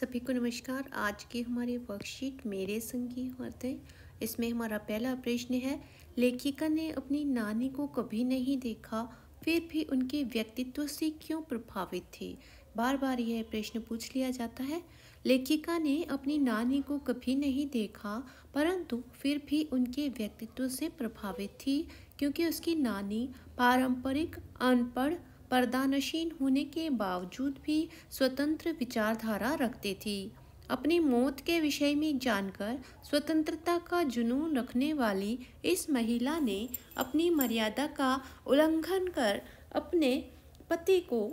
सभी को नमस्कार आज की हमारी वर्कशीट मेरे संगी अर्थ इसमें हमारा पहला प्रश्न है लेखिका ने अपनी नानी को कभी नहीं देखा फिर भी उनके व्यक्तित्व से क्यों प्रभावित थी बार बार यह प्रश्न पूछ लिया जाता है लेखिका ने अपनी नानी को कभी नहीं देखा परंतु फिर भी उनके व्यक्तित्व से प्रभावित थी क्योंकि उसकी नानी पारंपरिक अनपढ़ पर्दानशीन होने के बावजूद भी स्वतंत्र विचारधारा रखती थी अपनी मौत के विषय में जानकर स्वतंत्रता का जुनून रखने वाली इस महिला ने अपनी मर्यादा का उल्लंघन कर अपने पति को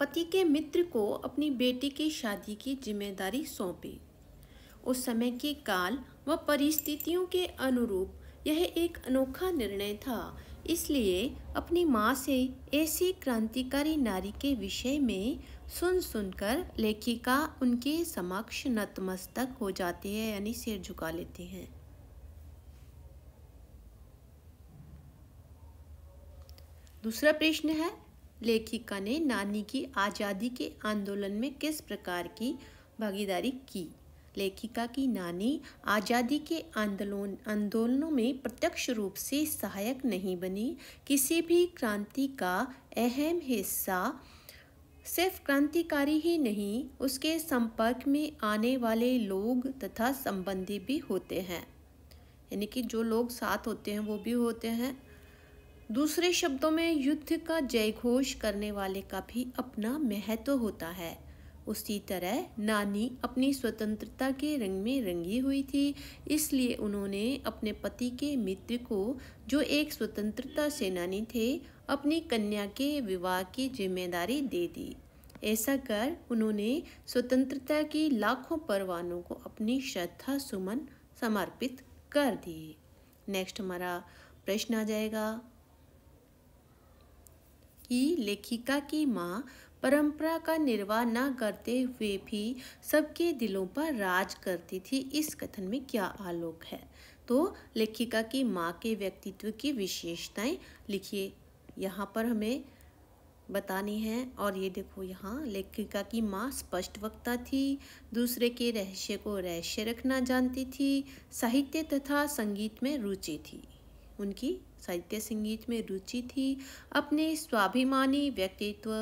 पति के मित्र को अपनी बेटी की शादी की जिम्मेदारी सौंपी उस समय के काल व परिस्थितियों के अनुरूप यह एक अनोखा निर्णय था इसलिए अपनी माँ से ऐसी क्रांतिकारी नारी के विषय में सुन सुनकर लेखिका उनके समक्ष नतमस्तक हो जाती है यानी सिर झुका लेती हैं दूसरा प्रश्न है लेखिका ने नानी की आज़ादी के आंदोलन में किस प्रकार की भागीदारी की लेखिका की नानी आज़ादी के आंदोलन आंदोलनों में प्रत्यक्ष रूप से सहायक नहीं बनी किसी भी क्रांति का अहम हिस्सा सिर्फ क्रांतिकारी ही नहीं उसके संपर्क में आने वाले लोग तथा संबंधी भी होते हैं यानी कि जो लोग साथ होते हैं वो भी होते हैं दूसरे शब्दों में युद्ध का जयघोष करने वाले का भी अपना महत्व होता है उसी तरह नानी अपनी स्वतंत्रता के रंग में रंगी हुई थी इसलिए उन्होंने अपने पति के मित्र को जो एक स्वतंत्रता सेनानी थे अपनी कन्या के विवाह की जिम्मेदारी दे दी ऐसा कर उन्होंने स्वतंत्रता की लाखों परवानों को अपनी श्रद्धा सुमन समर्पित कर दिए नेक्स्ट हमारा प्रश्न आ जाएगा कि लेखिका की माँ परंपरा का निर्वाह न करते हुए भी सबके दिलों पर राज करती थी इस कथन में क्या आलोक है तो लेखिका की माँ के व्यक्तित्व की विशेषताएं लिखिए यहाँ पर हमें बतानी है और ये देखो यहाँ लेखिका की माँ स्पष्ट वक्ता थी दूसरे के रहस्य को रहस्य रखना जानती थी साहित्य तथा संगीत में रुचि थी उनकी साहित्य संगीत में रुचि थी अपने स्वाभिमानी व्यक्तित्व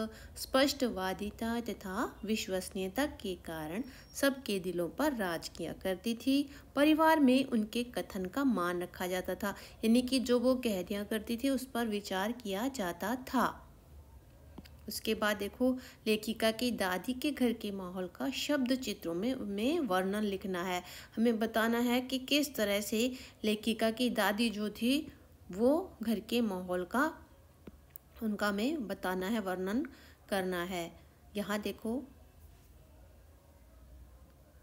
स्पष्टवादिता तथा विश्वसनीयता के कारण सबके दिलों पर राज किया करती थी परिवार में उनके कथन का मान रखा जाता था यानी कि जो वो कह दिया करती थी उस पर विचार किया जाता था उसके बाद देखो लेखिका की दादी के घर के माहौल का शब्द चित्रों में में वर्णन लिखना है हमें बताना है कि किस तरह से लेखिका की दादी जो थी वो घर के माहौल का उनका हमें बताना है वर्णन करना है यहाँ देखो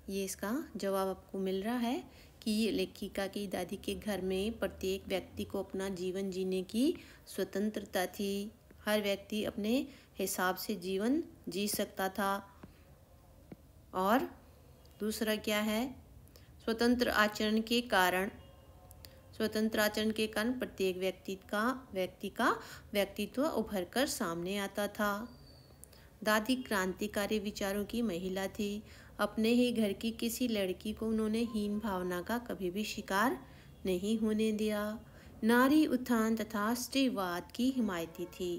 ये इसका जवाब आपको मिल रहा है कि लेखिका की दादी के घर में प्रत्येक व्यक्ति को अपना जीवन जीने की स्वतंत्रता थी हर व्यक्ति अपने हिसाब से जीवन जी सकता था और दूसरा क्या है स्वतंत्र आचरण के कारण स्वतंत्र आचरण के कारण प्रत्येक व्यक्ति का व्यक्ति का व्यक्तित्व उभर कर सामने आता था दादी क्रांतिकारी विचारों की महिला थी अपने ही घर की किसी लड़की को उन्होंने हीन भावना का कभी भी शिकार नहीं होने दिया नारी उत्थान तथा स्त्रीवाद की हिमायती थी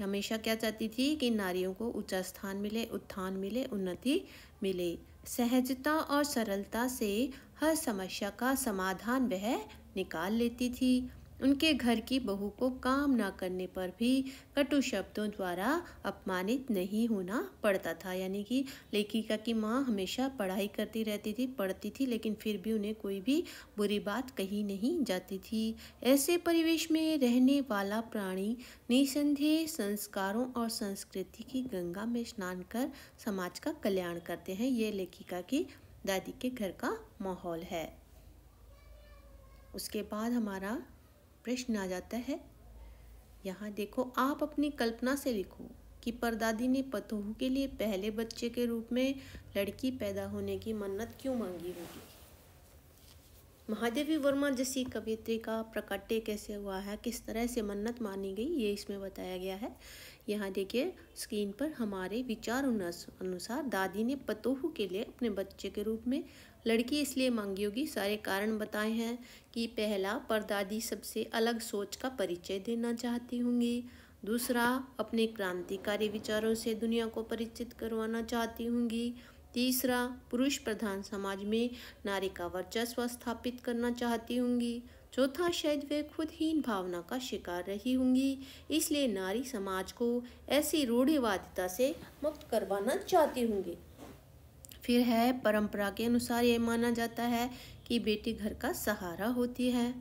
हमेशा क्या चाहती थी कि नारियों को ऊंचा स्थान मिले उत्थान मिले उन्नति मिले सहजता और सरलता से हर समस्या का समाधान वह निकाल लेती थी उनके घर की बहू को काम ना करने पर भी कटु शब्दों द्वारा अपमानित नहीं होना पड़ता था यानी कि लेखिका की माँ हमेशा पढ़ाई करती रहती थी पढ़ती थी लेकिन फिर भी उन्हें कोई भी बुरी बात कही नहीं जाती थी ऐसे परिवेश में रहने वाला प्राणी निसंदेह संस्कारों और संस्कृति की गंगा में स्नान कर समाज का कल्याण करते हैं ये लेखिका की दादी के घर का माहौल है उसके बाद हमारा प्रश्न आ जाता है यहाँ देखो आप अपनी कल्पना से लिखो कि परदादी ने पतोह के लिए पहले बच्चे के रूप में लड़की पैदा होने की मन्नत क्यों मांगी होगी महादेवी वर्मा जैसी कवित्री का प्रकट्य कैसे हुआ है किस तरह से मन्नत मानी गई ये इसमें बताया गया है यहाँ देखिए स्क्रीन पर हमारे विचार अनुसार दादी ने पतोहू के लिए अपने बच्चे के रूप में लड़की इसलिए मांगी होगी सारे कारण बताए हैं कि पहला परदादी सबसे अलग सोच का परिचय देना चाहती होंगी दूसरा अपने क्रांतिकारी विचारों से दुनिया को परिचित करवाना चाहती होंगी तीसरा पुरुष प्रधान समाज में नारी का वर्चस्व स्थापित करना चाहती होंगी चौथा शायद वे खुद इन भावना का शिकार रही होंगी इसलिए नारी समाज को ऐसी रूढ़िवादिता से मुक्त करवाना चाहती होंगी फिर है परंपरा के अनुसार ये माना जाता है कि बेटी घर का सहारा होती है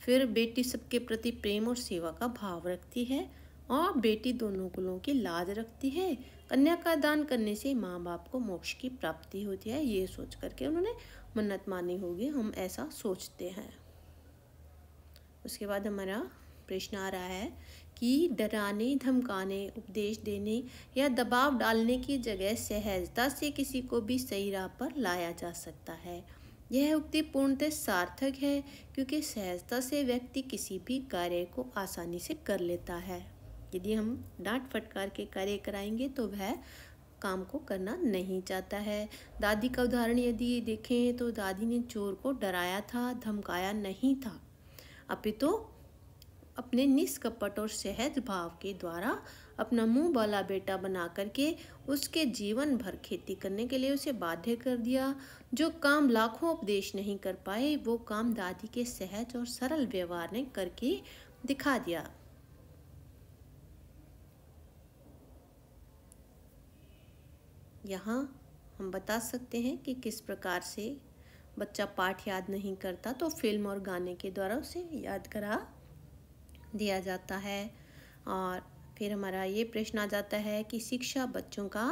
फिर बेटी सबके प्रति प्रेम और सेवा का भाव रखती है और बेटी दोनों कुलों की लाज रखती है कन्या का दान करने से माँ बाप को मोक्ष की प्राप्ति होती है ये सोच करके उन्होंने मन्नत मानी होगी हम ऐसा सोचते हैं उसके बाद हमारा प्रश्न आ रहा है कि डराने धमकाने उपदेश देने या दबाव डालने की जगह सहजता से किसी को भी सही राह पर लाया जा सकता है यह उक्ति पूर्णतः सार्थक है क्योंकि सहजता से व्यक्ति किसी भी कार्य को आसानी से कर लेता है यदि हम डांट फटकार के कार्य कराएंगे तो वह काम को करना नहीं चाहता है दादी का उदाहरण यदि देखें तो दादी ने चोर को डराया था धमकाया नहीं था अपितु तो अपने निष्कपट और सहज भाव के द्वारा अपना मुंह वाला बेटा बना करके उसके जीवन भर खेती करने के लिए उसे बाध्य कर दिया जो काम लाखों उपदेश नहीं कर पाए वो काम दादी के सहज और सरल व्यवहार ने करके दिखा दिया यहाँ हम बता सकते हैं कि किस प्रकार से बच्चा पाठ याद नहीं करता तो फिल्म और गाने के द्वारा उसे याद करा दिया जाता है और फिर हमारा ये प्रश्न आ जाता है कि शिक्षा बच्चों का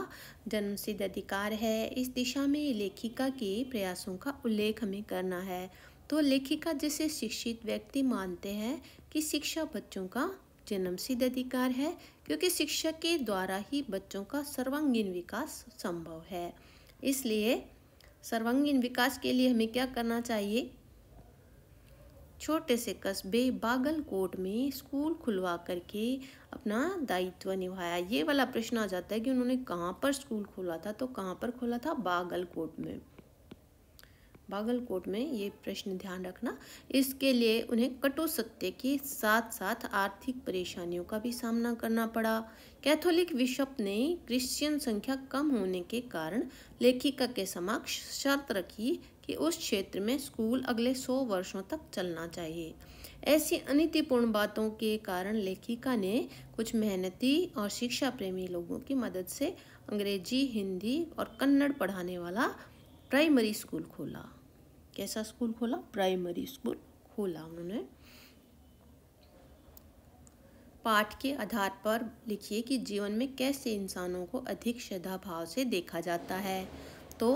जन्मसिद्ध अधिकार है इस दिशा में लेखिका के प्रयासों का उल्लेख हमें करना है तो लेखिका जैसे शिक्षित व्यक्ति मानते हैं कि शिक्षा बच्चों का जन्मसिद्ध अधिकार है क्योंकि शिक्षा के द्वारा ही बच्चों का सर्वांगीण विकास संभव है इसलिए सर्वांगीण विकास के लिए हमें क्या करना चाहिए छोटे से कस्बे बागलकोट में स्कूल खुलवा करके अपना दायित्व निभाया ये वाला प्रश्न आ जाता है कि उन्होंने कहाँ पर स्कूल खोला था तो कहाँ पर खोला था बागलकोट में बागलकोट में ये प्रश्न ध्यान रखना इसके लिए उन्हें कटु सत्य के साथ साथ आर्थिक परेशानियों का भी सामना करना पड़ा कैथोलिक विशप ने क्रिश्चियन संख्या कम होने के कारण लेखिका के समक्ष शर्त रखी कि उस क्षेत्र में स्कूल अगले सौ वर्षों तक चलना चाहिए ऐसी अनितिपूर्ण बातों के कारण लेखिका ने कुछ मेहनती और शिक्षा प्रेमी लोगों की मदद से अंग्रेजी हिंदी और कन्नड़ पढ़ाने वाला प्राइमरी स्कूल खोला कैसा स्कूल खोला प्राइमरी स्कूल खोला उन्होंने पाठ के आधार पर लिखिए कि जीवन में कैसे इंसानों को अधिक श्रद्धा भाव से देखा जाता है तो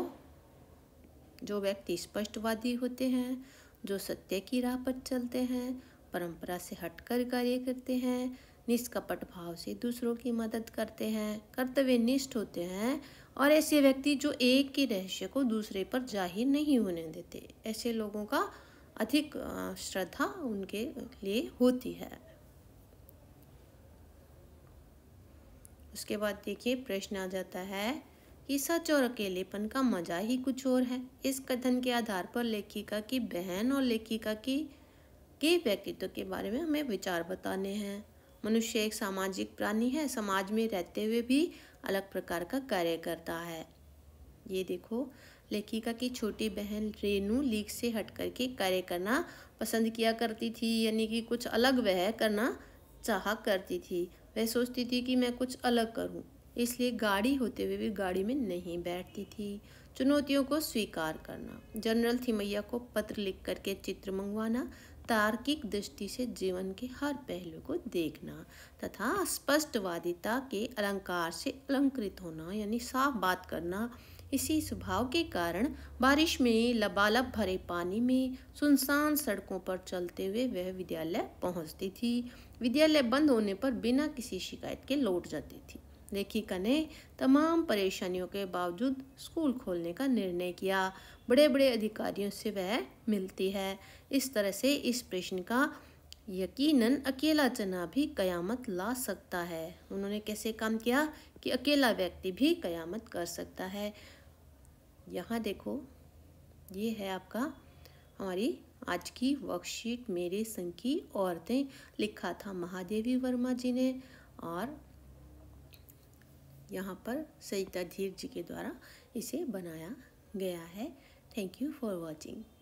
जो व्यक्ति स्पष्टवादी होते हैं जो सत्य की राह पर चलते हैं परंपरा से हटकर कार्य करते हैं निष्कपट भाव से दूसरों की मदद करते हैं कर्तव्य निष्ठ होते हैं और ऐसे व्यक्ति जो एक के रहस्य को दूसरे पर जाहिर नहीं होने देते ऐसे लोगों का अधिक श्रद्धा उनके लिए होती है उसके बाद देखिए प्रश्न आ जाता है कि सच और अकेलेपन का मजा ही कुछ और है इस कथन के आधार पर लेखिका की बहन और लेखिका की के व्यक्तित्व के बारे में हमें विचार बताने हैं मनुष्य एक सामाजिक प्राणी है समाज में रहते हुए भी अलग प्रकार का कार्य करता है ये देखो लेखिका की छोटी बहन रेनू लीक से हट करके कार्य करना पसंद किया करती थी यानी कि कुछ अलग वह करना चाह करती थी वह सोचती थी कि मैं कुछ अलग करूं इसलिए गाड़ी होते हुए भी गाड़ी में नहीं बैठती थी चुनौतियों को स्वीकार करना जनरल थिमैया को पत्र लिख करके चित्र मंगवाना तार्किक दृष्टि से जीवन के हर पहलू को देखना तथा स्पष्टवादिता के अलंकार से अलंकृत होना यानी साफ बात करना इसी स्वभाव के कारण बारिश में लबालब भरे पानी में सुनसान सड़कों पर चलते हुए वह विद्यालय पहुंचती थी विद्यालय बंद होने पर बिना किसी शिकायत के लौट जाती थी लेखिका ने तमाम परेशानियों के बावजूद स्कूल खोलने का निर्णय किया बड़े बड़े अधिकारियों से वह मिलती है इस तरह से इस प्रश्न का यकीनन अकेला चना भी कयामत ला सकता है उन्होंने कैसे काम किया कि अकेला व्यक्ति भी कयामत कर सकता है यहाँ देखो ये है आपका हमारी आज की वर्कशीट मेरे संग की औरतें लिखा था महादेवी वर्मा जी ने और यहाँ पर सरिता धीर जी के द्वारा इसे बनाया गया है थैंक यू फॉर वॉचिंग